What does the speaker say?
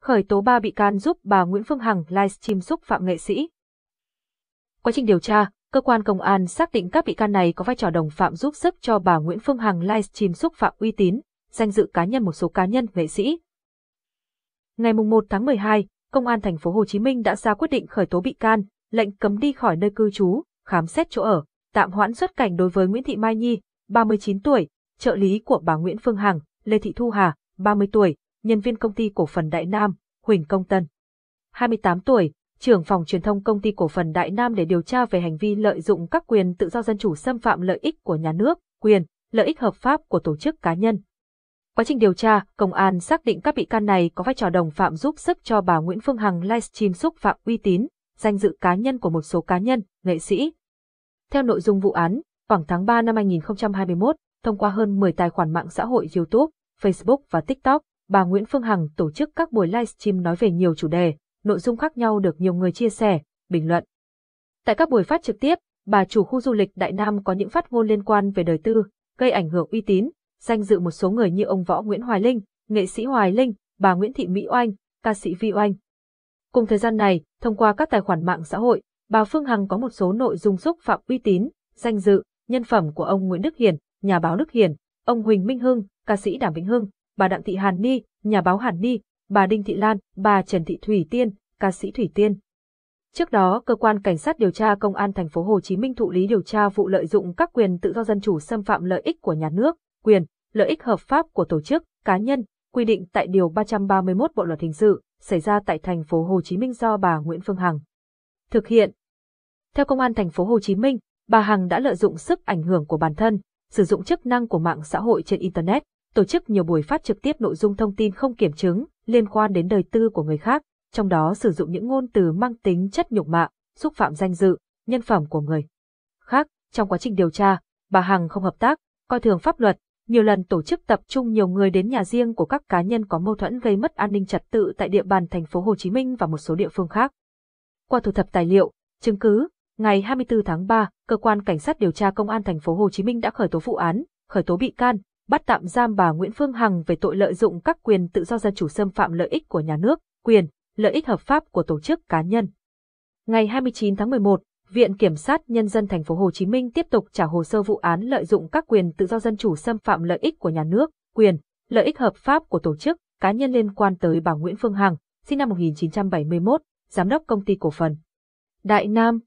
khởi tố ba bị can giúp bà Nguyễn Phương Hằng livestream xúc phạm nghệ sĩ. Quá trình điều tra, cơ quan công an xác định các bị can này có vai trò đồng phạm giúp sức cho bà Nguyễn Phương Hằng livestream xúc phạm uy tín, danh dự cá nhân một số cá nhân nghệ sĩ. Ngày 1 tháng 12, Công an thành phố Hồ Chí Minh đã ra quyết định khởi tố bị can, lệnh cấm đi khỏi nơi cư trú, khám xét chỗ ở, tạm hoãn xuất cảnh đối với Nguyễn Thị Mai Nhi, 39 tuổi, trợ lý của bà Nguyễn Phương Hằng, Lê Thị Thu Hà, 30 tuổi, nhân viên công ty cổ phần Đại Nam, Huỳnh Công Tân. 28 tuổi, trưởng phòng truyền thông công ty cổ phần Đại Nam để điều tra về hành vi lợi dụng các quyền tự do dân chủ xâm phạm lợi ích của nhà nước, quyền, lợi ích hợp pháp của tổ chức cá nhân. Quá trình điều tra, công an xác định các bị can này có vai trò đồng phạm giúp sức cho bà Nguyễn Phương Hằng livestream xúc phạm uy tín, danh dự cá nhân của một số cá nhân, nghệ sĩ. Theo nội dung vụ án, khoảng tháng 3 năm 2021, thông qua hơn 10 tài khoản mạng xã hội YouTube, Facebook và TikTok, bà Nguyễn Phương Hằng tổ chức các buổi livestream nói về nhiều chủ đề, nội dung khác nhau được nhiều người chia sẻ, bình luận. Tại các buổi phát trực tiếp, bà chủ khu du lịch Đại Nam có những phát ngôn liên quan về đời tư, gây ảnh hưởng uy tín, danh dự một số người như ông Võ Nguyễn Hoài Linh, nghệ sĩ Hoài Linh, bà Nguyễn Thị Mỹ Oanh, ca sĩ Vi Oanh. Cùng thời gian này, thông qua các tài khoản mạng xã hội, bà Phương Hằng có một số nội dung xúc phạm uy tín, danh dự, nhân phẩm của ông Nguyễn Đức Hiền, nhà báo Đức Hiền, ông Huỳnh Minh Hưng, ca sĩ Đàm Vĩnh Hưng, bà Đặng Thị Hàn Ni, nhà báo Hàn Ni, bà Đinh Thị Lan, bà Trần Thị Thủy Tiên, ca sĩ Thủy Tiên. Trước đó, cơ quan cảnh sát điều tra công an thành phố Hồ Chí Minh thụ lý điều tra vụ lợi dụng các quyền tự do dân chủ xâm phạm lợi ích của nhà nước, quyền, lợi ích hợp pháp của tổ chức, cá nhân, quy định tại điều 331 Bộ luật hình sự, xảy ra tại thành phố Hồ Chí Minh do bà Nguyễn Phương Hằng thực hiện. Theo công an thành phố Hồ Chí Minh, bà Hằng đã lợi dụng sức ảnh hưởng của bản thân, sử dụng chức năng của mạng xã hội trên internet tổ chức nhiều buổi phát trực tiếp nội dung thông tin không kiểm chứng liên quan đến đời tư của người khác, trong đó sử dụng những ngôn từ mang tính chất nhục mạ, xúc phạm danh dự, nhân phẩm của người khác. Trong quá trình điều tra, bà Hằng không hợp tác, coi thường pháp luật, nhiều lần tổ chức tập trung nhiều người đến nhà riêng của các cá nhân có mâu thuẫn gây mất an ninh trật tự tại địa bàn thành phố Hồ Chí Minh và một số địa phương khác. Qua thu thập tài liệu, chứng cứ, ngày 24 tháng 3, cơ quan cảnh sát điều tra công an thành phố Hồ Chí Minh đã khởi tố vụ án, khởi tố bị can, bắt tạm giam bà Nguyễn Phương Hằng về tội lợi dụng các quyền tự do dân chủ xâm phạm lợi ích của nhà nước, quyền, lợi ích hợp pháp của tổ chức cá nhân. Ngày 29 tháng 11, Viện Kiểm sát Nhân dân Thành phố Hồ Chí Minh tiếp tục trả hồ sơ vụ án lợi dụng các quyền tự do dân chủ xâm phạm lợi ích của nhà nước, quyền, lợi ích hợp pháp của tổ chức, cá nhân liên quan tới bà Nguyễn Phương Hằng, sinh năm 1971, giám đốc công ty cổ phần Đại Nam,